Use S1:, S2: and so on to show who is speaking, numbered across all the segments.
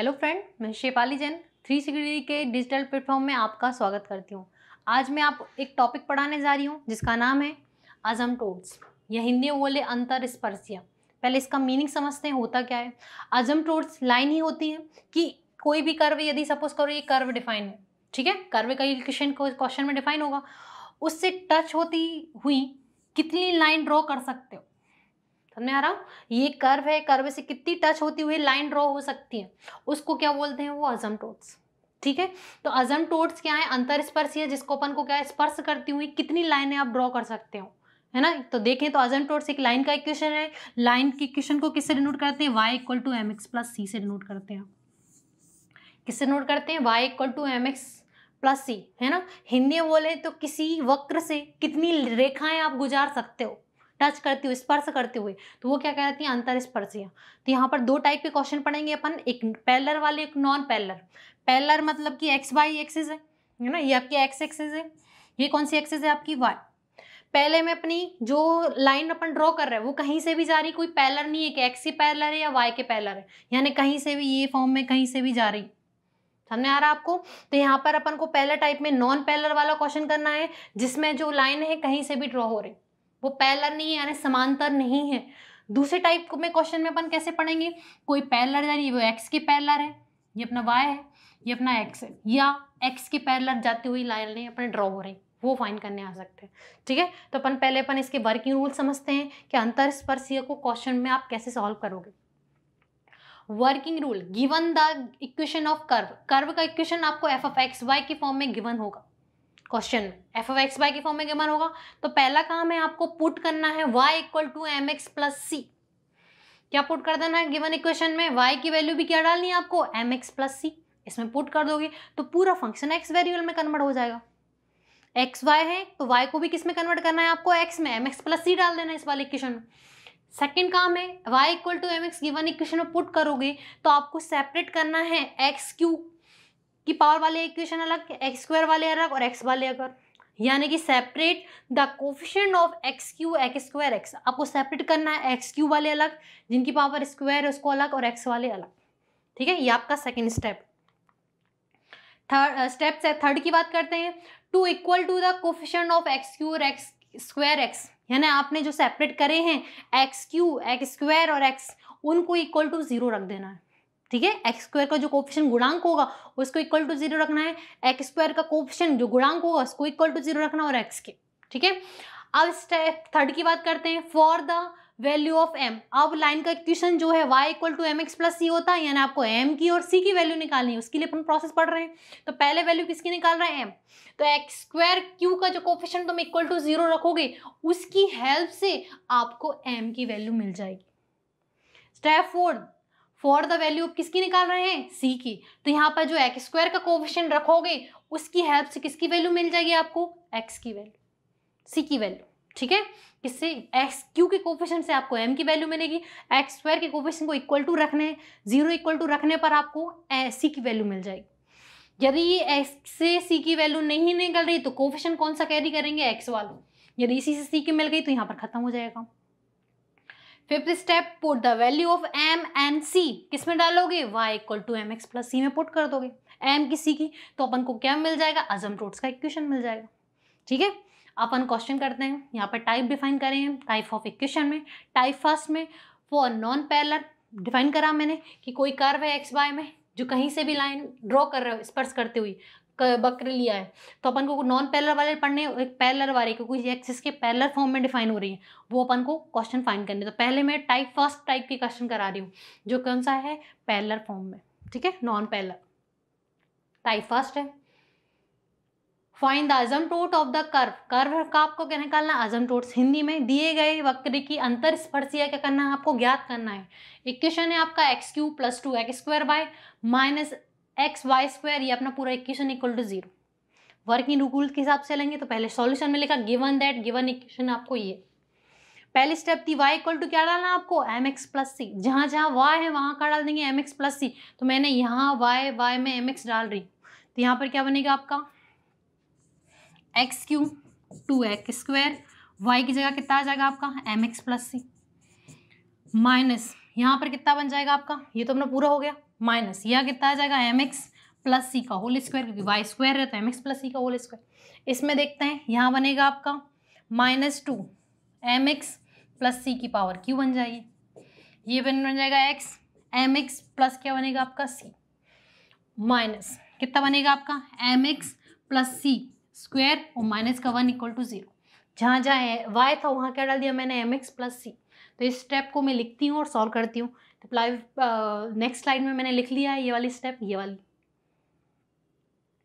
S1: hello friend मैं Shefali Jain three security के digital platform में आपका स्वागत करती हूँ आज मैं आप एक टॉपिक पढ़ाने जा रही हूँ जिसका नाम है अजम टोड्स या हिंदी बोले अंतर स्पर्शिया पहले इसका मीनिंग समझते हैं होता क्या है अजम टोड्स लाइन ही होती है कि कोई भी कर्व यदि सपोज करो ये कर्व डिफाइन है ठीक है कर्व का क्वेश्चन क्वेश्चन में डिफाइन होगा उससे टच होती हुई कितनी लाइन ड्रॉ कर सकते हो समझ आ रहा हूँ ये कर्व है कर्व से कितनी टच होती हुई लाइन ड्रॉ हो सकती है उसको क्या बोलते हैं वो अजम टोट्स ठीक है तो अजम टोट्स क्या है अंतर स्पर्श है जिसको अपन को क्या स्पर्श करती हुई कितनी लाइनें आप ड्रॉ कर सकते हो है ना तो देखें तो अजम टोट्स एक लाइन का इक्वेशन है लाइन के इक्वेशन को किससे डिनोट करते हैं y equal to M x plus c से डिनोट करते हैं किससे डिनोट करते हैं y equal to M x plus c है ना हिंदी बोले तो किसी वक्र से कितनी रेखाएं आप गुजार सकते हो टच करते हुए स्पर्श करते हुए तो वो क्या कहलाती है अंतर स्पर्शीय तो यहाँ पर दो टाइप के क्वेश्चन पढ़ेंगे अपन एक पैलर वाले एक नॉन पैलर पैलर मतलब कि एक्स वाई एक्सेज है है ना ये आपकी एक्स एक्सेज है ये कौन सी एक्सेज है आपकी वाई पहले में अपनी जो लाइन अपन ड्रॉ कर रहे हैं वो कहीं से भी जा रही कोई पैलर नहीं है कि एक्स की पैलर है या वाई के पैलर है यानी कहीं से भी ये फॉर्म में कहीं से भी जा रही समझ में आ रहा आपको तो यहाँ पर अपन को पहले टाइप में नॉन पैलर वाला क्वेश्चन करना है जिसमें जो लाइन है कहीं से भी ड्रॉ हो रही वो पैलर नहीं है यानी समांतर नहीं है दूसरे टाइप में क्वेश्चन में अपन कैसे पढ़ेंगे कोई पैलर यानी वो एक्स की पैलर है ये अपना वाई है ये अपना एक्स है या एक्स के पैरलर जाती हुई लाइन नहीं अपने ड्रॉ हो रही वो फाइन करने आ सकते हैं ठीक है तो अपन पहले अपन इसके वर्किंग रूल समझते हैं कि अंतर स्पर्शीय को क्वेश्चन में आप कैसे सॉल्व करोगे working rule given the equation of curve curve का इक्वेशन आपको एफ ऑफ एक्स वाई के फॉर्म में गिवन होगा question f of x y के फॉर्म में गिवन होगा तो पहला काम है आपको पुट करना है y equal to M x plus c क्या पुट कर देना है गिवन इक्वेशन में वाई की वैल्यू भी क्या डालनी है आपको एम एक्स प्लस सी इसमें पुट कर दोगे तो पूरा फंक्शन एक्स वेरिएबल में कन्वर्ट हो जाएगा एक्स वाई है तो वाई को भी किस में कन्वर्ट करना है आपको एक्स में एम एक्स प्लस सी डाल देना है इस वाले इक्वेशन में सेकेंड काम है y equal to M x given equation में पुट करोगे तो आपको सेपरेट करना है एक्स क्यू कि पावर वाले इक्वेशन अलग एक्स स्क्वायर वाले अलग और एक्स वाले अगर यानी कि separate the coefficient of x cube x square x आपको सेपरेट करना है एक्स क्यू वाले अलग जिनकी पावर स्क्वायर है उसको अलग और एक्स वाले अलग ठीक है ये आपका सेकेंड स्टेप थर्ड स्टेप से थर्ड की बात करते हैं to equal to the coefficient of x cube और एक्स स्क्वायर एक्स यानी आपने जो सेपरेट करे हैं एक्स क्यू एक्स स्क्वायर और एक्स उनको इक्वल टू ज़ीरो रख देना है ठीक है एक्स स्क्वायर का जो कोपिशन गुणांक होगा उसको इक्वल टू जीरो रखना है एक्स स्क्वायर का कोपिशन जो गुणांक होगा उसको इक्वल टू जीरो रखना और एक्स के ठीक है अब स्टेप थर्ड की बात करते हैं for the value of m अब लाइन का इक्वेशन जो है y equal to M x plus c होता है यानी आपको एम की और सी की वैल्यू निकालनी है उसके लिए अपन प्रोसेस पढ़ रहे हैं तो पहले वैल्यू किसकी निकाल रहे हैं एम तो एक्स स्क्वायर क्यू का जो कोफिशेंट तुम इक्वल टू जीरो रखोगे उसकी हेल्प से आपको एम की वैल्यू मिल जाएगी step fourth for the value आप किसकी निकाल रहे हैं सी की तो यहाँ पर जो एक्स स्क्वायर का कोविशन रखोगे उसकी हेल्प से किसकी वैल्यू मिल जाएगी आपको एक्स की वैल्यू सी की वैल्यू ठीक है किससे एक्स क्यू के कोपेशन से आपको एम की वैल्यू मिलेगी एक्स स्क्वायर के कोपेशन को इक्वल टू रखने जीरो इक्वल टू रखने पर आपको सी की वैल्यू मिल जाएगी यदि ये एक्स से सी की वैल्यू नहीं निकल रही तो कोपेशन कौन सा कैरी करेंगे एक्स वालों यदि इसी से सी की मिल गई तो यहाँ पर खत्म हो जाएगा fifth step put the value of m and c किस में डालोगे y equal to M x plus c में पुट कर दोगे एम की सी की तो अपन को क्या मिल जाएगा अजम टोट्स का इक्वेशन मिल जाएगा ठीक है अपन क्वेश्चन करते हैं यहाँ पर टाइप डिफाइन करें हैं टाइप ऑफ इक्वेशन में टाइप फर्स्ट में फॉर नॉन पैरलर डिफाइन करा मैंने कि कोई कर्व है एक्स वाई में जो कहीं से भी लाइन ड्रॉ कर रहे हो स्पर्श करते हुए वक्र लिया है तो अपन को नॉन पैलर वाले पढ़ने एक पैलर वाले क्योंकि कुछ एक्सिस के पैलर फॉर्म में डिफाइन हो रही है वो अपन को क्वेश्चन फाइन करने तो पहले मैं टाइप फर्स्ट टाइप के क्वेश्चन करा रही हूँ जो कौन सा है पैलर फॉर्म में ठीक है नॉन पैलर टाइप फर्स्ट है find the asymptote of the curve curve का आपको क्या निकालना अजम टोट हिंदी में दिए गए वक्र की अंतर स्पर्शिया क्या करना है आपको ज्ञात करना है इक्वेशन है आपका x cube plus two x square by minus x y square ये अपना पूरा equation equal to zero working rule के हिसाब से लेंगे तो पहले सॉल्यूशन में लिखा गिवन दैट गिवन इक्वेशन आपको ये पहली स्टेप थी वाई इक्वल टू क्या डालना आपको एम एक्स प्लस सी जहाँ जहाँ वाई है वहाँ का डाल देंगे एम एक्स प्लस सी तो मैंने यहाँ वाई वाई में एम एक्स डाल रही तो यहाँ पर क्या बनेगा आपका x cube two x square y की जगह कितना आ जाएगा आपका m x plus c minus यहाँ पर कितना बन जाएगा आपका ये तो अपना पूरा हो गया माइनस यह कितना आ जाएगा एम एक्स प्लस सी का होल स्क्वायर क्योंकि वाई स्क्वायर है तो एम एक्स प्लस सी का होल स्क्वायर इसमें देखते हैं यहाँ बनेगा आपका minus two M x plus c की पावर क्यू बन जाएगी ये बन बन जाएगा एक्स एम एक्स प्लस क्या बनेगा आपका सी माइनस कितना बनेगा आपका m x plus c square और माइनस का वन इक्वल टू ज़ीरो जहाँ जहाँ वाई था वहाँ क्या डाल दिया मैंने एम एक्स प्लस सी तो इस स्टेप को मैं लिखती हूँ और सॉल्व करती हूँ तो प्लाई नेक्स्ट स्लाइड में मैंने लिख लिया है ये वाली स्टेप ये वाली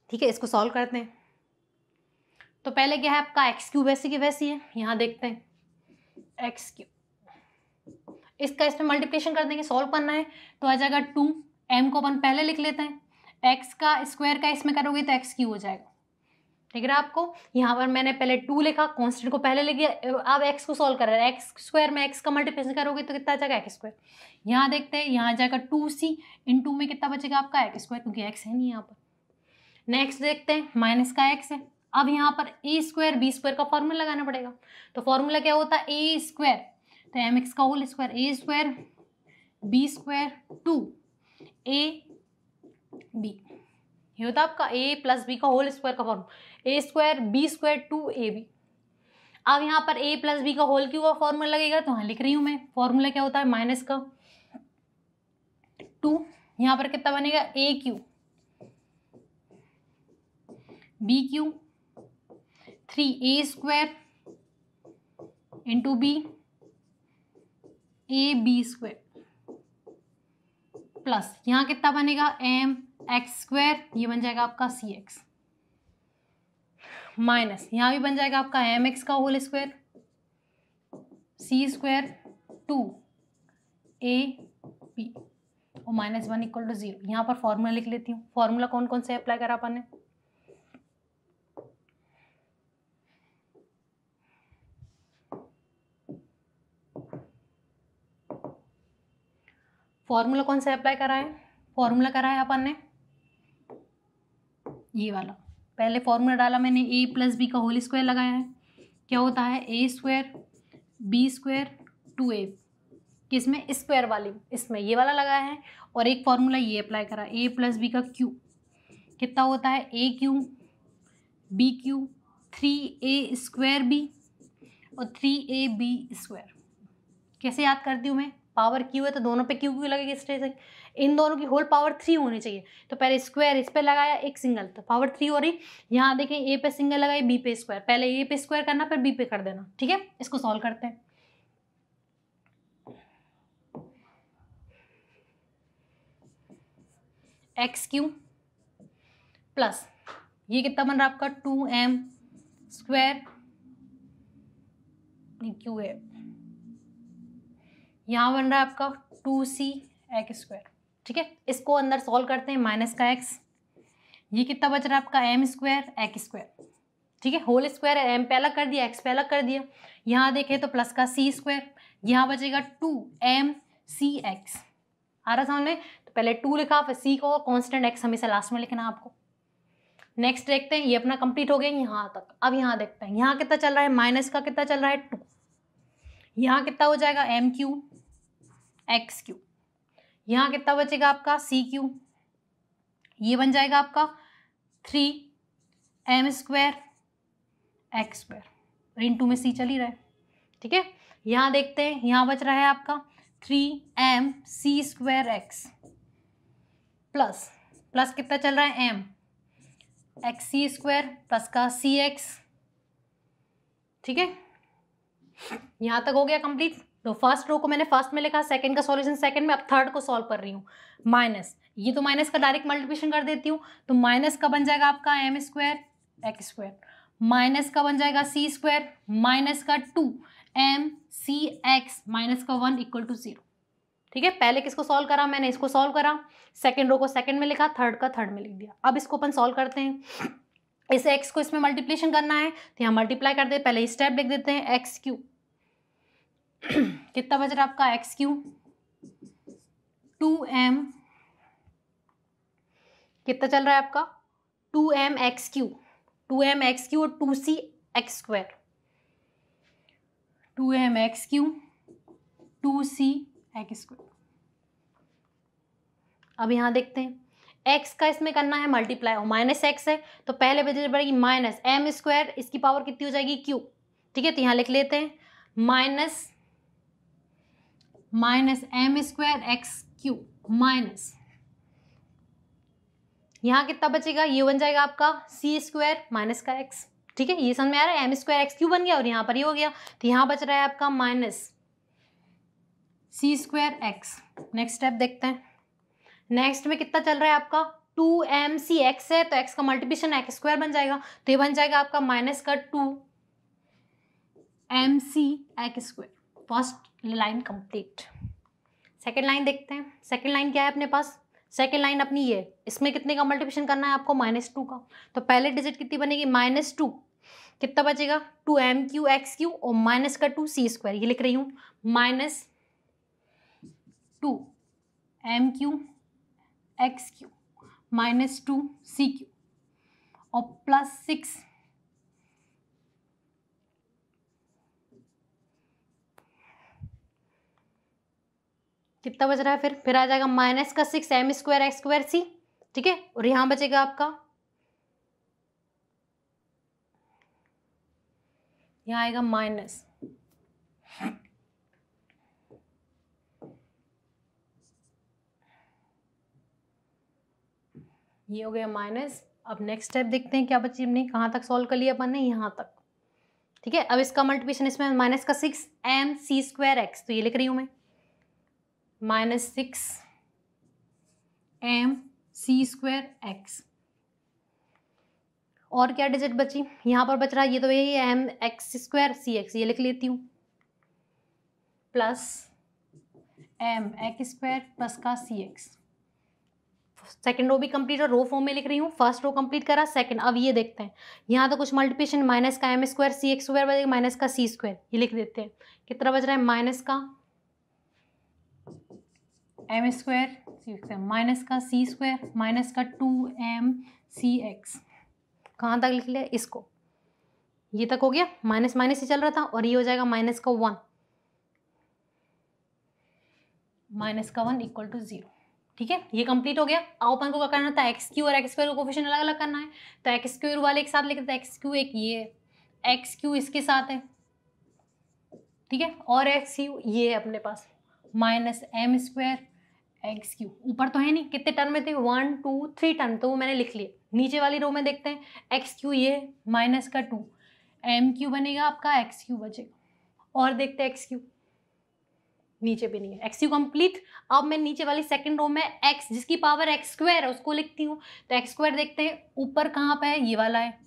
S1: ठीक है इसको सॉल्व करते हैं तो पहले क्या है आपका एक्स क्यूब वैसी की वैसी है यहाँ देखते हैं एक्स क्यूब इसका इसमें मल्टीप्लिकेशन कर देंगे सॉल्व करना है तो आ जाएगा टू एम को अपन पहले लिख लेते हैं एक्स का स्क्वायर का इसमें करोगे तो एक्स क्यू हो जाएगा ठीक है आपको यहाँ पर मैंने पहले टू लिखा कॉन्स्टेंट को पहले लिखिए आप एक्स को सॉल्व कर रहे हैं एक्स स्क्वायर में एक्स का मल्टीप्लिकेशन करोगे तो कितना आ जाएगा एक्स स्क्वायर यहाँ देखते हैं यहाँ जाएगा टू सी इन टू में कितना बचेगा आपका एक्स स्क्वायर क्योंकि एक्स है नहीं यहाँ पर नेक्स्ट देखते हैं माइनस का एक्स है अब यहाँ पर ए स्क्वायर बी स्क्वायर का फॉर्मूला लगाना पड़ेगा तो फॉर्मूला क्या होता है ए स्क्वायर तो एम एक्स का whole square a square b square two a b ये होता है आपका ए प्लस बी का होल स्क्वायर का formula a square b square two a b अब यहाँ पर ए प्लस बी का होल क्यू का फॉर्मूला लगेगा तो हाँ लिख रही हूँ मैं फॉर्मूला क्या होता है माइनस का टू यहाँ पर कितना बनेगा a cube b cube three a square into b a b square plus यहाँ कितना बनेगा एम एक्स स्क्वायर ये बन जाएगा आपका सी एक्स माइनस यहाँ भी बन जाएगा आपका एम एक्स का whole square c square two a p और minus one equal to zero यहाँ पर फॉर्मूला लिख लेती हूँ फॉर्मूला कौन कौन से अप्लाई करा अपन ने फॉर्मूला कौन सा अप्लाई करा है फॉर्मूला करा है अपन ने ये वाला पहले फॉर्मूला डाला मैंने ए प्लस बी का होल स्क्वायर लगाया है क्या होता है a square b square two a किसमें स्क्वायर वाली इसमें ये वाला लगाया है और एक फार्मूला ये अप्लाई करा ए प्लस बी का क्यू कितना होता है a cube b cube three a square b और थ्री ए बी स्क्वायर कैसे याद करती हूँ मैं पावर क्यू है तो दोनों पे क्यू क्यू लगेगा इस तरह से इन दोनों की होल पावर थ्री होनी चाहिए तो पहले स्क्वायर इस पर लगाया एक सिंगल तो पावर थ्री हो रही यहाँ देखें ए पे सिंगल लगाई बी पे स्क्वायर पहले ए पे स्क्वायर करना फिर बी पे कर देना ठीक है इसको सॉल्व करते हैं एक्स क्यू प्लस ये कितना बन रहा आपका टू एम स्क्वायर क्यू है यहाँ बन रहा है आपका टू सी एक्स स्क्वायर ठीक है इसको अंदर सॉल्व करते हैं माइनस का एक्स ये कितना बच रहा है आपका एम स्क्वायर एक्स स्क्वायर ठीक है होल स्क्वायर एम पे अलग कर दिया एक्स पे अलग कर दिया यहाँ देखें तो प्लस का सी स्क्वायर यहाँ बचेगा टू एम सी एक्स आ रहा सामने तो पहले टू लिखा फिर सी को कॉन्स्टेंट एक्स हमेशा लास्ट में लिखना आपको नेक्स्ट देखते हैं ये अपना कंप्लीट हो गया यहाँ तक अब यहाँ देखते हैं यहाँ कितना चल रहा है माइनस का कितना चल रहा है टू यहाँ कितना हो जाएगा एम क्यू एक्स क्यू यहाँ कितना बचेगा आपका सी क्यू ये बन जाएगा आपका three m square x square into में सी चल ही रहा है ठीक है यहाँ देखते हैं यहाँ बच रहा है आपका three m c square x plus plus कितना चल रहा है m x c square plus का सी एक्स ठीक है यहाँ तक हो गया कंप्लीट तो फर्स्ट रो को मैंने फर्स्ट में लिखा सेकंड का सॉल्यूशन सेकंड में अब थर्ड को सॉल्व कर रही हूँ माइनस ये तो माइनस का डायरेक्ट मल्टीप्लिकेशन कर देती हूँ तो माइनस का बन जाएगा आपका m square x square minus का बन जाएगा सी स्क्वायर माइनस का two m c x minus का वन इक्वल टू जीरो ठीक है पहले किसको सॉल्व करा मैंने इसको सॉल्व करा सेकेंड रो को सेकेंड में लिखा थर्ड का थर्ड में लिख दिया अब इसको अपन सॉल्व करते हैं इस एक्स को इसमें मल्टीप्लीशन करना है तो यहाँ मल्टीप्लाई कर दे पहले स्टेप लिख देते हैं एक्स क्यू कितना बज रहा है आपका एक्स क्यू टू एम कितना चल रहा है आपका two M x cube two M x cube और two c x square two M x cube two c x square अब यहां देखते हैं एक्स का इसमें करना है मल्टीप्लाई और माइनस एक्स है तो पहले बजे पड़ेगी माइनस एम स्क्वायर इसकी पावर कितनी हो जाएगी क्यू ठीक है तो यहां लिख लेते हैं minus minus m square x cube minus यहाँ कितना बचेगा ये बन जाएगा आपका सी स्क्वायर माइनस का एक्स ठीक है ये समझ में आ रहा है एम स्क्वायर एक्स क्यू बन गया और यहाँ पर ये हो गया तो यहाँ बच रहा है आपका minus c square x next step देखते हैं नेक्स्ट में कितना चल रहा है आपका टू एम सी एक्स है तो एक्स का मल्टीप्लिकेशन एक्स स्क्वायर बन जाएगा तो ये बन जाएगा आपका माइनस का two m c x square first line complete second line देखते हैं सेकेंड लाइन क्या है अपने पास सेकेंड लाइन अपनी ये इसमें कितने का मल्टीप्लिकेशन करना है आपको माइनस टू का तो पहले डिजिट कितनी बनेगी माइनस टू कितना बचेगा two m cube x cube और माइनस का टू सी स्क्वायर ये लिख रही हूँ minus two m cube x cube minus two c cube और प्लस सिक्स कितना बच रहा है फिर फिर आ जाएगा माइनस का six m square x square c ठीक है और यहाँ बचेगा आपका यहाँ आएगा माइनस ये हो गया माइनस अब नेक्स्ट स्टेप देखते हैं क्या बची हमने कहाँ तक सॉल्व कर लिया अपन ने यहाँ तक ठीक है अब इसका मल्टीप्लिकेशन इसमें माइनस का six m c square x तो ये लिख रही हूँ मैं minus six m c square x और क्या डिजिट बची यहाँ पर बच रहा ये तो यही m x square c x ये लिख लेती हूँ plus m x square plus का सी एक्स सेकेंड रो भी कंप्लीट और रो फॉर्म में लिख रही हूँ फर्स्ट रो कंप्लीट करा सेकंड अब ये देखते हैं यहाँ तो कुछ मल्टीप्लिकेशन माइनस का m square c x square बचेगा माइनस का सी स्क्वायर ये लिख देते हैं कितना बच रहा है माइनस का एम स्क्वायर माइनस का सी स्क्वायर माइनस का टू एम सी एक्स कहाँ तक लिख लिया इसको ये तक हो गया माइनस माइनस ही चल रहा था और ये हो जाएगा माइनस का वन माइनस का वन इक्वल टू जीरो ठीक है ये कंप्लीट हो गया अब अपन को क्या करना था एक्स क्यू और एक्स स्क्वायर को कोफिशन अलग अलग करना है तो एक्स क्यू वाले एक साथ लिखे थे एक्स क्यू एक ये है एक्स क्यू इसके साथ है ठीक है और एक्स यू ये है अपने पास minus m square x cube ऊपर तो है नहीं कितने टर्म में थे वन टू थ्री टर्म तो वो मैंने लिख लिए नीचे वाली रो में देखते हैं एक्स क्यू ये माइनस का टू एम क्यू बनेगा आपका एक्स क्यू बचेगा और देखते हैं एक्स क्यू नीचे भी नहीं है एक्स क्यू कम्प्लीट अब मैं नीचे वाली सेकेंड रो में एक्स जिसकी पावर एक्स स्क्वायर है उसको लिखती हूँ तो एक्स स्क्वायर देखते हैं ऊपर कहाँ पर है ये वाला है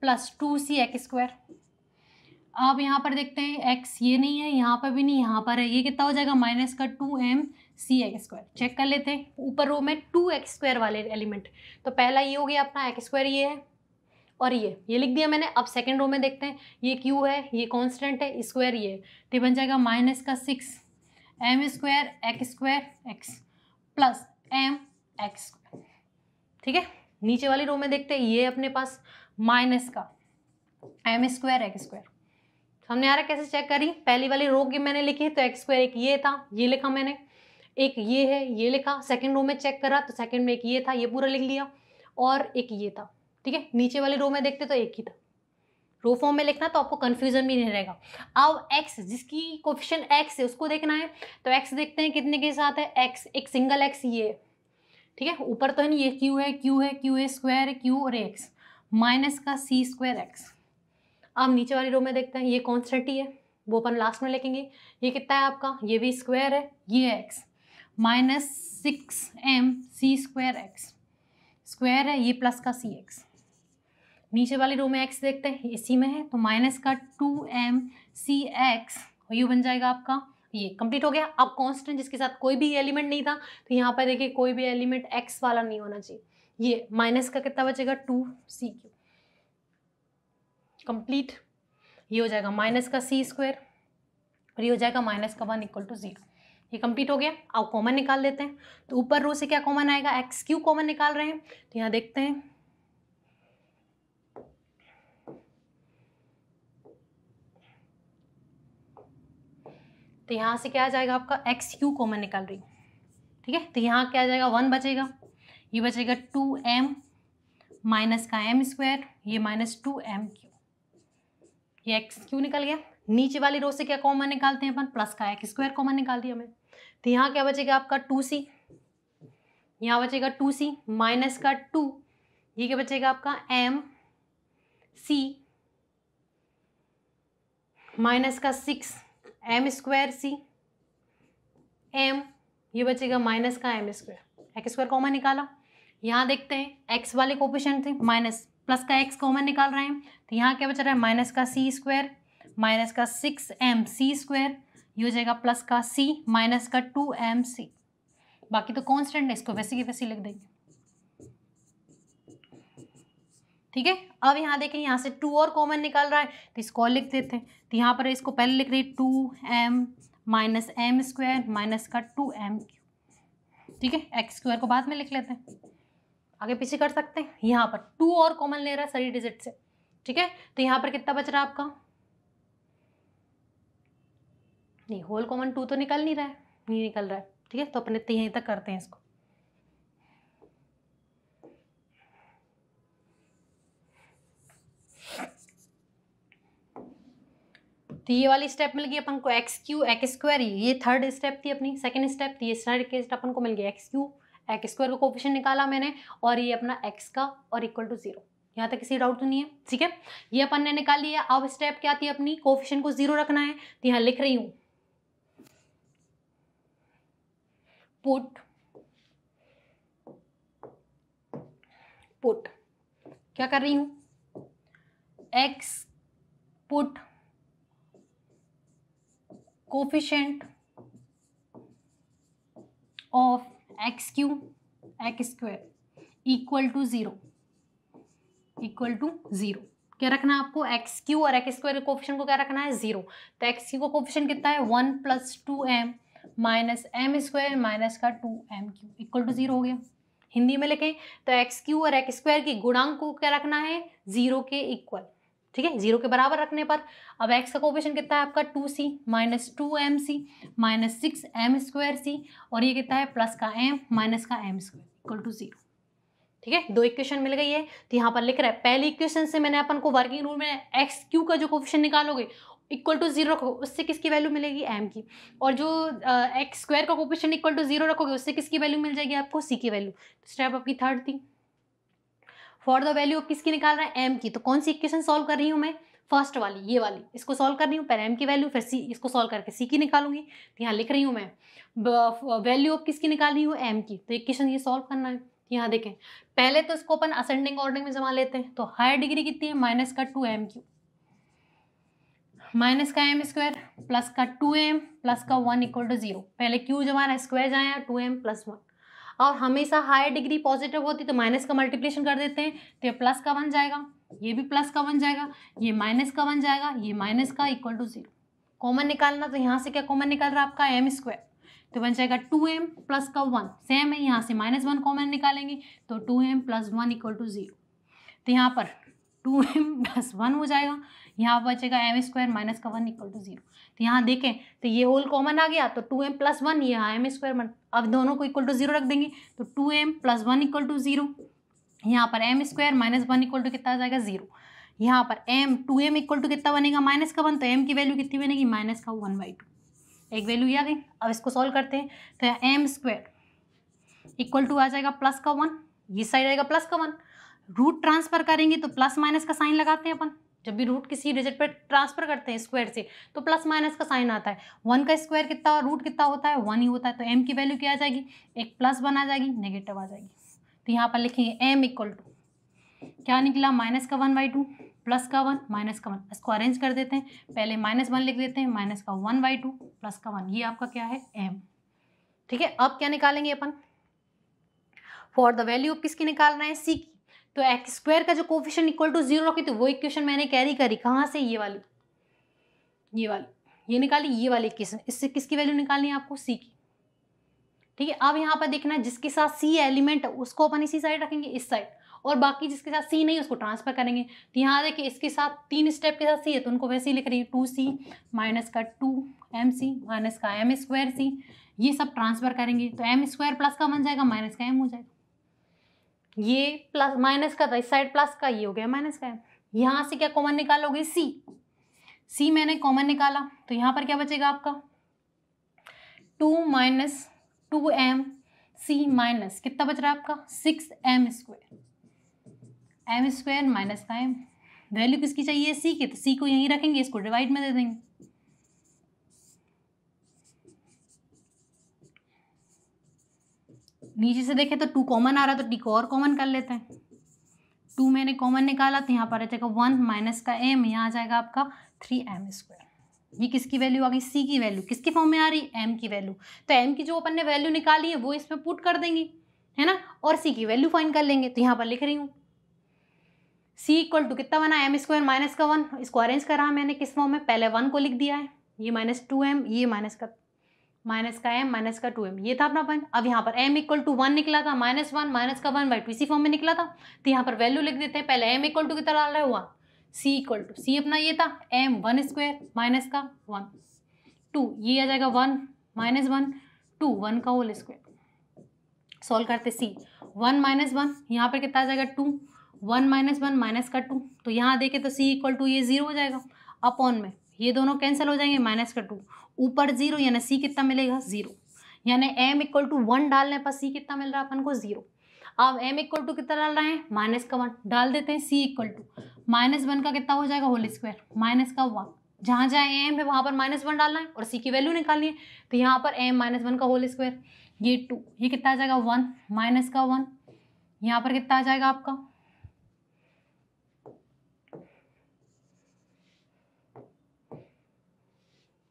S1: plus two c x square अब यहाँ पर देखते हैं एक्स ये नहीं है यहाँ पर भी नहीं यहाँ पर है ये कितना हो जाएगा माइनस का two m c x square check कर लेते हैं ऊपर रो में टू एक्स स्क्वायर वाले एलिमेंट तो पहला ये हो गया अपना एक्स स्क्वायर ये है और ये ये लिख दिया मैंने अब सेकेंड रो में देखते हैं ये क्यू है ये कॉन्स्टेंट है स्क्वायर ये तो बन जाएगा माइनस का six m square x square x plus m x square ठीक है नीचे वाली रो में देखते हैं ये अपने पास माइनस का एम स्क्वायर एक्स स्क्वायर हमने रहा कैसे चेक करी पहली वाली रो की मैंने लिखी तो एक्स स्क्वायर एक ये था ये लिखा मैंने एक ये है ये लिखा सेकेंड रो में चेक करा तो सेकेंड में एक ये था ये पूरा लिख लिया और एक ये था ठीक है नीचे वाली रो में देखते तो एक ही था रो फॉर्म में लिखना तो आपको कन्फ्यूजन भी नहीं रहेगा अब एक्स जिसकी कोफिशन एक्स है उसको देखना है तो एक्स देखते हैं कितने के साथ है एक्स एक सिंगल एक्स ये ठीक है ऊपर तो है ना ये क्यू है क्यू है क्यू ए स्क्वायर क्यू और एक्स माइनस का सी स्क्वायर एक्स अब नीचे वाली रो में देखते हैं ये कॉन्सटेंटी है वो अपन लास्ट में लिखेंगे ये कितना है आपका ये भी स्क्वायर है ये x minus six m c square x square है ये प्लस का सी एक्स नीचे वाली रो में एक्स देखते हैं इसी में है तो माइनस का टू एम सी एक्स यू बन जाएगा आपका ये कंप्लीट हो गया अब कांस्टेंट जिसके साथ कोई भी एलिमेंट नहीं था तो यहाँ पर देखिए कोई भी एलिमेंट एक्स वाला नहीं होना चाहिए ये माइनस का कितना बचेगा टू सी क्यू कंप्लीट ये हो जाएगा माइनस का सी स्क्वायर और ये हो जाएगा माइनस का वन इक्वल टू जीरो ये कंप्लीट हो गया अब कॉमन निकाल लेते हैं तो ऊपर रो से क्या कॉमन आएगा एक्स क्यू कॉमन निकाल रहे हैं तो यहाँ देखते हैं तो यहाँ से क्या आ जाएगा आपका एक्स क्यू कॉमन निकाल रही ठीक है तो यहाँ क्या आ जाएगा वन बचेगा ये बचेगा टू एम माइनस का एम स्क्वायर ये माइनस टू एम क्यू ये एक्स क्यों निकल गया नीचे वाली रो से क्या कॉमन निकालते हैं अपन प्लस का एक्स स्क्वायर कॉमन निकाल दिया हमें तो यहाँ क्या बचेगा आपका टू सी यहाँ बचेगा टू सी माइनस का टू ये क्या बचेगा आपका एम सी माइनस का six m square c m ये बचेगा माइनस का m square x square common निकाला यहाँ देखते हैं एक्स वाले कोपिशन थे माइनस प्लस का एक्स कॉमन निकाल रहे हैं तो यहाँ क्या बच रहा है माइनस का सी स्क्वायर माइनस का सिक्स एम सी स्क्वायर ये हो जाएगा प्लस का सी माइनस का टू एम सी बाकी तो कॉन्स्टेंट है इसको वैसे की वैसे लिख देंगे ठीक है अब यहाँ देखें यहाँ से टू और कॉमन निकाल रहा है तो इसको और लिख देते हैं तो यहाँ पर इसको पहले लिख रही two m minus m square minus का टू एम ठीक है एक्स स्क्वायर को बाद में लिख लेते हैं आगे पीछे कर सकते हैं यहाँ पर टू और कॉमन ले रहा है सही डिजिट से ठीक है तो यहाँ पर कितना बच रहा है आपका नहीं होल कॉमन टू तो निकल नहीं रहा है नहीं निकल रहा है ठीक है तो अपने यहीं तक करते हैं इसको तो ये वाली स्टेप मिल गई अपन को एक्स क्यू एक्स स्क्वायर ये थर्ड स्टेप थी अपनी सेकंड स्टेप थी ये थर्ड के अपन को मिल गया एक्स क्यू एक्स स्क्वायर का कोफिशियन निकाला मैंने और ये अपना एक्स का और इक्वल टू जीरो यहाँ तक किसी डाउट तो नहीं है ठीक है ये अपन ने निकाल लिया अब स्टेप क्या थी अपनी कोफिशन को जीरो रखना है तो यहाँ लिख रही हूँ पुट पुट क्या कर रही हूँ x put coefficient of x cube x square equal to zero equal to zero क्या रखना है आपको एक्स क्यू और एक्स स्क्वायर कोफिशन को क्या रखना है ज़ीरो तो एक्स क्यू का कोफिशन कितना है one plus two m minus m square minus का two m cube equal to zero हो गया हिंदी में लिखें तो एक्स क्यू और एक्स स्क्वायर की गुणांक को क्या रखना है ज़ीरो के इक्वल ठीक है जीरो के बराबर रखने पर अब एक्स का कोपेशन कितना है आपका two c minus two m c minus six m square c और ये कितना है प्लस का एम माइनस का m square equal to zero ठीक है दो इक्वेशन मिल गई है तो यहाँ पर लिख रहा है पहली इक्वेशन से मैंने अपन को वर्किंग रूल में एक्स क्यू का जो कोपेशन निकालोगे इक्वल टू जीरो रखोगे उससे किसकी वैल्यू मिलेगी एम की और जो एक्स स्क्वायर का कोपेशन इक्वल टू जीरो रखोगे उससे किसकी वैल्यू मिल जाएगी आपको सी की वैल्यू स्टेप तो आपकी थर्ड थी फॉर द वैल्यू किसकी निकाल रहा है एम की तो कौन सी इक्वेशन सॉल्व कर रही हूँ मैं फर्स्ट वाली ये वाली इसको सॉल्व कर रही हूँ पहले एम की वैल्यू फिर सी इसको सॉल्व करके सी की निकालूंगी तो यहाँ लिख रही हूँ मैं वैल्यू ऑफ uh, किसकी निकाल रही हूँ एम की तो एक क्वेश्चन ये सॉल्व करना है तो यहाँ देखें पहले तो इसको अपन असेंडिंग ऑर्डर में जमा लेते हैं तो हायर डिग्री कितनी है माइनस का टू एम क्यू माइनस का एम स्क्वायर प्लस का टू एम प्लस का वन इक्वल टू जीरो पहले क्यू जमा रहा है स्क्वायर जाए टू एम प्लस वन और हमेशा हायर डिग्री पॉजिटिव होती तो माइनस का मल्टीप्लिकेशन कर देते हैं तो ये प्लस का बन जाएगा ये भी प्लस का बन जाएगा ये माइनस का बन जाएगा ये माइनस का इक्वल टू जीरो कॉमन निकालना तो यहाँ से क्या कॉमन निकाल रहा है आपका एम स्क्वायर तो बन जाएगा टू एम प्लस का वन सेम है यहाँ से माइनस वन कॉमन निकालेंगे तो two m plus one equal to zero तो यहाँ पर टू एम प्लस वन हो जाएगा यहाँ बचेगा एम स्क्वायर माइनस का वन इक्वल टू ज़ीरो तो यहाँ देखें तो ये होल कॉमन आ गया तो टू एम प्लस वन ये आई एम स्क्वायर वन अब दोनों को इक्वल टू जीरो रख देंगे तो two m plus one equal to zero यहाँ पर m square minus one equal to कितना आ जाएगा जीरो यहाँ पर m two m equal to कितना बनेगा माइनस का वन तो एम की वैल्यू कितनी बनेगी माइनस का वन बाई टू एक वैल्यू ये आ गई अब इसको सॉल्व करते हैं तो एम स्क्वायर इक्वल टू आ जाएगा प्लस का वन ये साइड आएगा प्लस का वन रूट ट्रांसफर करेंगे तो प्लस माइनस का साइन लगाते हैं अपन जब भी रूट किसी डिजिट पर ट्रांसफर करते हैं स्क्वायर से तो प्लस माइनस का साइन आता है वन का स्क्वायर कितना रूट कितना होता है वन ही होता है तो एम की वैल्यू क्या आ जाएगी एक प्लस वन आ जाएगी नेगेटिव आ जाएगी तो यहाँ पर लिखेंगे एम इक्वल टू क्या निकला माइनस का वन बाई टू प्लस का वन माइनस का वन इसको अरेंज कर देते हैं पहले माइनस वन लिख देते हैं माइनस का वन बाई टू प्लस का वन ये आपका क्या है एम ठीक है अब क्या निकालेंगे अपन फॉर द वैल्यू ऑफ किसकी निकाल रहे हैं सी की तो एक्स स्क्वायर का जो कोफिशन इक्वल टू जीरो रखी थी तो वो इक्वेशन मैंने कैरी करी कहाँ से ये वाली ये वाली ये निकाली ये वाली इक्वेशन इससे किसकी वैल्यू निकालनी है आपको सी की ठीक है अब यहाँ पर देखना जिसके साथ सी एलिमेंट है उसको अपन इसी साइड रखेंगे इस साइड और बाकी जिसके साथ सी नहीं उसको ट्रांसफर करेंगे तो यहाँ देखिए इसके साथ तीन स्टेप के साथ सी है तो उनको वैसे ही लिख रही है टू सी माइनस का टू एम सी माइनस का एम स्क्वायर सी ये सब ट्रांसफर करेंगे तो एम स्क्वायर प्लस का बन जाएगा माइनस का एम हो जाएगा ये प्लस माइनस का था इस साइड प्लस का ये हो गया माइनस का है यहाँ से क्या कॉमन निकालोगे सी सी मैंने कॉमन निकाला तो यहाँ पर क्या बचेगा आपका two minus two m c minus कितना बच रहा है आपका six m square m square minus का एम वैल्यू किसकी चाहिए सी की तो सी को यहीं रखेंगे इसको डिवाइड में दे देंगे नीचे से देखें तो टू कॉमन आ रहा है तो टी को और कॉमन कर लेते हैं टू मैंने कॉमन निकाला तो यहाँ पर आ जाएगा वन माइनस का एम यहाँ आ जाएगा आपका थ्री एम स्क्वायर ये किसकी वैल्यू आ गई सी की वैल्यू किसकी फॉर्म में आ रही है एम की वैल्यू तो एम की जो अपन ने वैल्यू निकाली है वो इसमें पुट कर देंगे है ना और सी की वैल्यू फाइन कर लेंगे तो यहाँ पर लिख रही हूँ सी इक्वल टू कितना बना एम स्क्वायर माइनस का वन इसको अरेंज करा मैंने किस फॉर्म में पहले वन को लिख दिया है ये माइनस टू एम ये माइनस का माइनस का एम माइनस का टू एम ये था अपना पॉइंट अब यहाँ पर एम इक्वल टू वन निकला था माइनस वन माइनस का वन बाई टू इसी फॉर्म में निकला था तो यहाँ पर वैल्यू लिख देते हैं पहले एम इक्वल टू कितना डाल रहा है one c equal to c अपना ये था एम वन स्क्वायर माइनस का वन टू ये आ जाएगा one minus one two one का होल स्क्वायर सॉल्व करते सी वन माइनस वन यहाँ पर कितना आ जाएगा two one minus one minus का टू तो यहाँ देखे तो सी इक्वल टू ये जीरो हो जाएगा अपॉन में ये दोनों कैंसिल हो जाएंगे माइनस का टू ऊपर जीरो यानी सी कितना मिलेगा जीरो यानी एम इक्वल टू वन डालने पर सी कितना मिल रहा है अपन को जीरो अब एम इक्वल टू कितना डाल रहे हैं माइनस का वन डाल देते हैं c equal to minus one का कितना हो जाएगा होल स्क्वायर माइनस का वन जहाँ जहाँ एम है वहाँ पर माइनस वन डालना है और सी की वैल्यू निकालनी है तो यहाँ पर एम माइनस वन का होल स्क्वायर ये टू ये कितना आ जाएगा वन माइनस का वन यहाँ पर कितना आ जाएगा आपका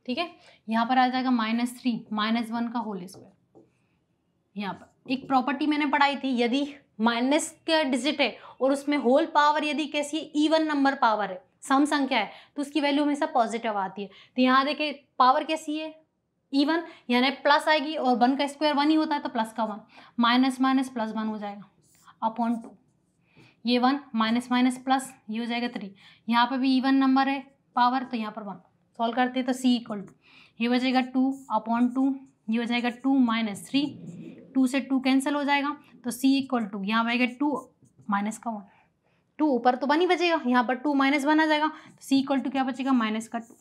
S1: ठीक है यहाँ पर आ जाएगा माइनस थ्री माइनस वन का होल स्क्वायर यहाँ पर एक प्रॉपर्टी मैंने पढ़ाई थी यदि माइनस का डिजिट है और उसमें होल पावर यदि कैसी है ईवन नंबर पावर है सम संख्या है तो उसकी वैल्यू हमेशा पॉजिटिव आती है तो यहाँ देखे पावर कैसी है ईवन यानी प्लस आएगी और वन का स्क्वायर वन ही होता है तो प्लस का one minus minus plus one हो जाएगा अपॉन टू ये वन माइनस माइनस प्लस ये हो जाएगा थ्री यहाँ पर भी ईवन नंबर है पावर तो यहाँ पर वन सॉल्व करते हैं तो सी इक्वल टू ये हो जाएगा टू अपॉन टू ये हो जाएगा टू माइनस थ्री टू से टू कैंसिल हो जाएगा तो सी इक्वल टू यहाँ आएगा टू माइनस का वन टू ऊपर तो बन ही बचेगा यहाँ पर टू माइनस वन आ जाएगा तो सी इक्वल टू क्या बचेगा माइनस का टू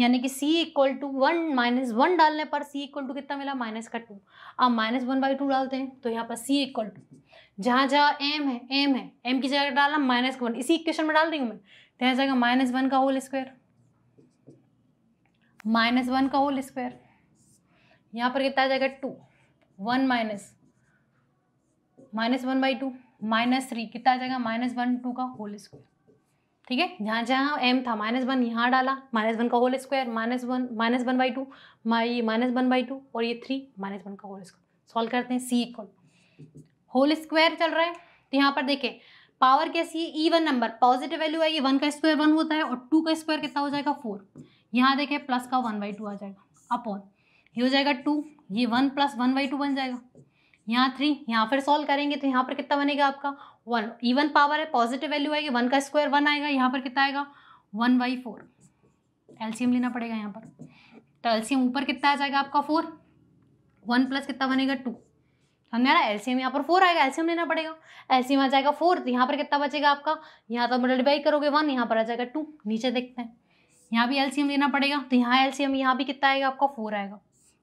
S1: यानी कि c equal to one minus one डालने पर c इक्वल टू कितना मिला माइनस का टू अब माइनस वन बाई टू डालते हैं तो यहाँ पर c इक्वल टू जहाँ जहाँ m है m है m की जगह डालना माइनस का वन इसी इक्वेशन में डाल रही हूँ मैं तो यहाँ जाएगा माइनस वन का होल स्क्वायर माइनस वन का होल स्क्वायर यहाँ पर कितना आ जाएगा two one minus minus one by two minus three कितना आ जाएगा माइनस वन टू का होल स्क्वायर ठीक है जहाँ जहाँ एम था माइनस वन यहाँ डाला माइनस वन का whole square minus one minus one by two my minus one by two और ये थ्री माइनस वन का होल स्क्वायर सॉल्व करते हैं सी इक्वल होल स्क्वायर चल रहा है तो यहाँ पर देखें पावर कैसी है e e one number positive value आएगी वन का स्क्वायर वन होता है और टू का स्क्वायर कितना हो जाएगा फोर यहाँ देखें प्लस का वन बाई टू आ जाएगा अपॉन ये हो जाएगा टू ये one plus one by two बन जाएगा यहाँ थ्री यहाँ फिर सॉल्व करेंगे तो यहाँ पर कितना बनेगा आपका वन इवन पावर है पॉजिटिव वैल्यू आएगी वन का स्क्वायर वन आएगा यहाँ पर कितना आएगा वन बाई फोर एल्सियम लेना पड़ेगा यहाँ पर तो एल्सियम ऊपर कितना आ जाएगा आपका फोर वन प्लस कितना बनेगा टू समझा ना एल्सियम यहाँ पर फोर आएगा एल्सियम लेना पड़ेगा एल्सियम आ जाएगा फोर तो यहाँ पर कितना बचेगा आपका यहाँ तो मल्टीप्लाई करोगे वन यहाँ पर आ जाएगा टू नीचे देखते हैं यहाँ भी एल्सियम लेना पड़ेगा तो यहाँ एल्सियम यहाँ भी कितना आएगा आपका फोर आएगा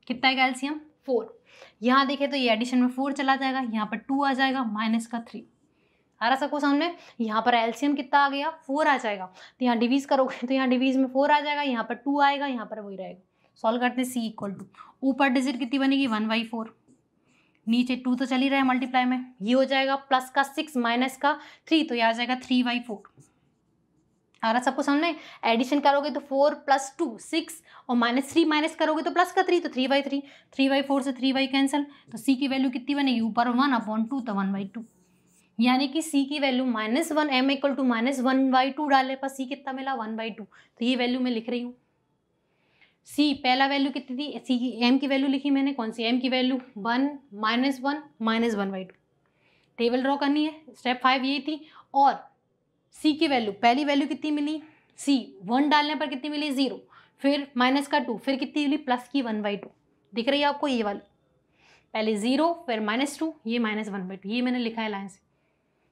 S1: कितना आएगा एल्सियम फोर यहाँ देखें तो ये एडिशन में फोर चला जाएगा यहाँ पर टू आ जाएगा माइनस का थ्री आ रहा सबको सामने यहाँ पर एल्सियम कितना आ गया फोर आ जाएगा तो यहाँ डिवीज करोगे तो यहाँ डिवीज में फोर आ जाएगा यहाँ पर टू आएगा यहाँ पर वही रहेगा सॉल्व करते हैं सी इक्वल टू ऊपर डिजिट कितनी बनेगी वन बाई फोर नीचे टू तो चल ही रहा है मल्टीप्लाई में ये हो जाएगा प्लस का सिक्स माइनस का थ्री तो ये आ जाएगा थ्री बाई फोर अगर सबको समझना है एडिशन करोगे तो फोर प्लस टू सिक्स और माइनस थ्री माइनस करोगे तो प्लस का थ्री तो three by three three by four से थ्री बाई कैंसिल तो सी की वैल्यू कितनी बनेगी ऊपर वन अपॉन टू तो वन बाई टू यानी कि सी की value minus one M equal to minus one by two डाले पर सी कितना मिला वन बाई टू तो ये वैल्यू मैं लिख रही हूँ सी पहला वैल्यू कितनी थी सी की एम की वैल्यू लिखी मैंने कौन सी एम की value one minus one minus one by two table draw करनी है स्टेप फाइव यही थी और सी की वैल्यू पहली वैल्यू कितनी मिली सी वन डालने पर कितनी मिली जीरो फिर माइनस का टू फिर कितनी मिली प्लस की वन बाई टू दिख रही है आपको ये वाली पहले जीरो फिर माइनस टू ये माइनस वन बाई टू ये मैंने लिखा है लाइन से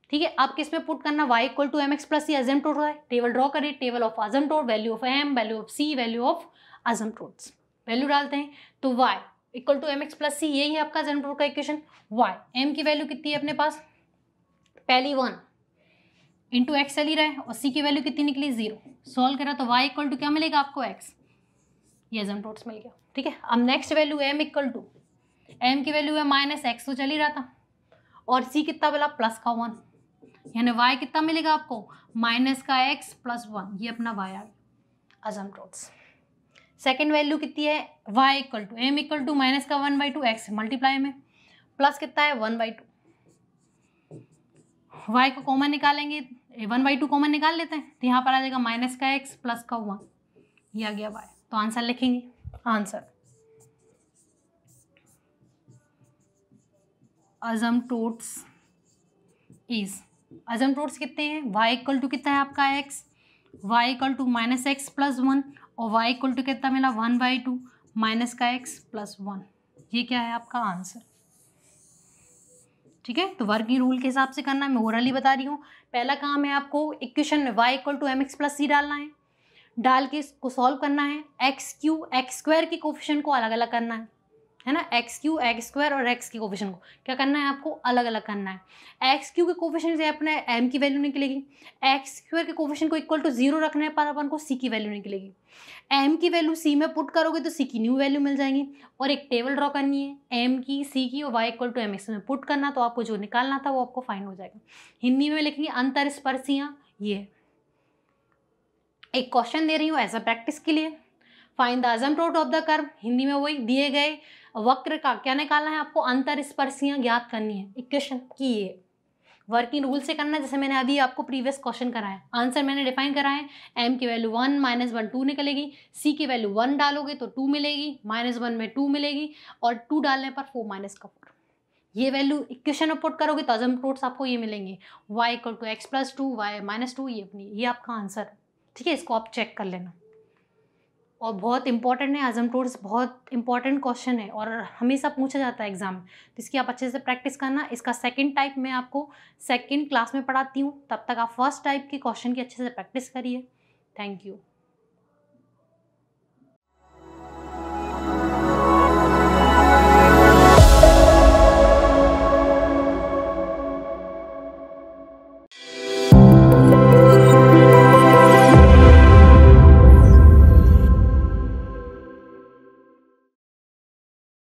S1: ठीक है आप किस में पुट करना y equal to M x plus c asymptote रहा है टेबल ड्रॉ करें table of asymptote value of m value of c value of asymptotes value डालते हैं तो y equal to M x plus c यही है आपका asymptote का इक्वेशन वाई एम की वैल्यू कितनी है अपने पास पहली वन इंटू एक्स चल ही रहा है और सी की वैल्यू कितनी निकली जीरो सॉल्व करा तो वाई इक्वल टू क्या मिलेगा आपको एक्स ये जम टोट्स मिल गया ठीक है अब next value m equal to m की वैल्यू है माइनस एक्स तो चल ही रहा था और सी कितना बोला प्लस का वन यानी वाई कितना मिलेगा आपको माइनस का एक्स प्लस वन ये अपना वाई आ गया अजम टोट्स सेकेंड वैल्यू कितनी है y equal to m equal to minus का one by two x multiply में प्लस कितना है वन बाई टू वाई को कॉमन निकालेंगे वन बाई टू कॉमन निकाल लेते हैं तो यहाँ पर आ जाएगा माइनस का एक्स प्लस का वन या आ गया वाई तो आंसर लिखेंगे आंसर अजम टोट्स इज अजम टोट्स कितने हैं वाई इक्वल टू कितना है आपका x y equal to minus x plus one और वाई इक्वल टू कितना मिला वन बाई टू माइनस का एक्स प्लस वन ये क्या है आपका आंसर ठीक है तो की रूल के हिसाब से करना है मैं ओरली बता रही हूँ पहला काम है आपको इक्वेशन में y equal to M x plus c डालना है डाल के इसको सॉल्व करना है एक्स क्यू एक्स स्क्वायर के कोफिशन को अलग अलग करना है है ना एक्स क्यू एक्स स्क्वायर और एक्स के कोफिशन को क्या करना है आपको अलग अलग करना है एक्स क्यू के कोफिशन से अपने एम की वैल्यू निकलेगी एक्स स्क्वायर के कोफिशन को इक्वल टू जीरो है पर अपन को सी की वैल्यू निकलेगी एम की वैल्यू सी में पुट करोगे तो सी की न्यू वैल्यू मिल जाएंगी और एक टेबल ड्रॉ करनी है एम की सी की और Y equal to M X में पुट करना तो आपको जो निकालना था वो आपको फाइन हो जाएगा हिंदी में लिखेंगे अंतर स्पर्शियाँ ये एक क्वेश्चन दे रही हूँ एज अ प्रैक्टिस के लिए find the asymptote of the curve Hindi में वही दिए गए वक्र का क्या निकालना है आपको अंतर स्पर्शियाँ ज्ञात करनी है इक्वेशन की ये वर्किंग रूल से करना है जैसे मैंने अभी आपको प्रीवियस क्वेश्चन कराया आंसर मैंने डिफाइन करा है एम की value one minus one two निकलेगी सी की वैल्यू वन डालोगे तो टू मिलेगी माइनस वन में टू मिलेगी और टू डालने पर फोर माइनस का फोर ये वैल्यू इक्वेशन रिपोर्ट करोगे तो अजम रोट्स आपको ये मिलेंगे y equal to x plus two y minus two ये अपनी ये आपका आंसर है ठीक है इसको आप चेक कर लेना और बहुत इंपॉर्टेंट है आजम टूर्स बहुत इंपॉर्टेंट क्वेश्चन है और हमेशा पूछा जाता है एग्ज़ाम तो इसकी आप अच्छे से प्रैक्टिस करना इसका सेकंड टाइप मैं आपको सेकंड क्लास में पढ़ाती हूँ तब तक आप फर्स्ट टाइप के क्वेश्चन की अच्छे से प्रैक्टिस करिए थैंक यू